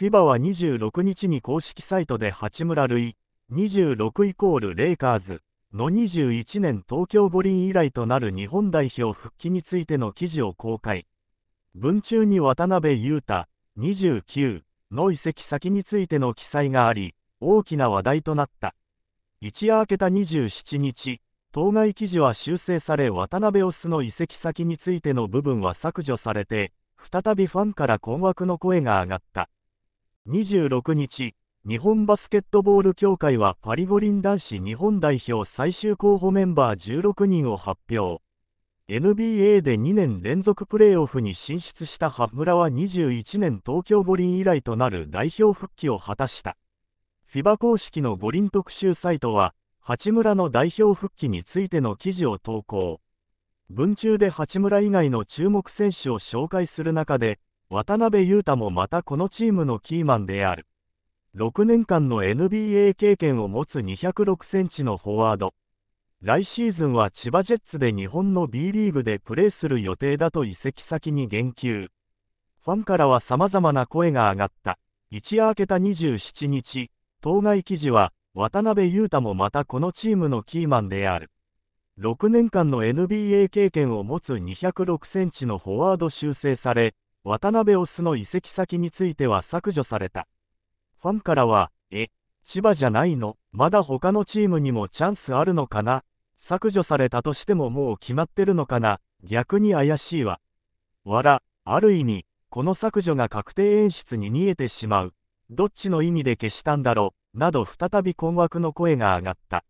FIBA は26日に公式サイトで八村塁、26イコールレイカーズの21年東京五輪以来となる日本代表復帰についての記事を公開。文中に渡辺裕太、29の移籍先についての記載があり、大きな話題となった。一夜明けた27日、当該記事は修正され渡辺オスの移籍先についての部分は削除されて、再びファンから困惑の声が上がった。26日、日本バスケットボール協会はパリ五輪男子日本代表最終候補メンバー16人を発表。NBA で2年連続プレーオフに進出した羽村は21年東京五輪以来となる代表復帰を果たした。FIBA 公式の五輪特集サイトは、八村の代表復帰についての記事を投稿。文中で八村以外の注目選手を紹介する中で、渡辺裕太もまたこのチームのキーマンである。6年間の NBA 経験を持つ206センチのフォワード。来シーズンは千葉ジェッツで日本の B リーグでプレーする予定だと移籍先に言及。ファンからは様々な声が上がった。一夜明けた27日、当該記事は、渡辺裕太もまたこのチームのキーマンである。6年間の NBA 経験を持つ206センチのフォワード修正され、渡辺オスの移籍先については削除された。ファンからは、え、千葉じゃないのまだ他のチームにもチャンスあるのかな削除されたとしてももう決まってるのかな逆に怪しいわ。わら、ある意味、この削除が確定演出に見えてしまう。どっちの意味で消したんだろうなど再び困惑の声が上がった。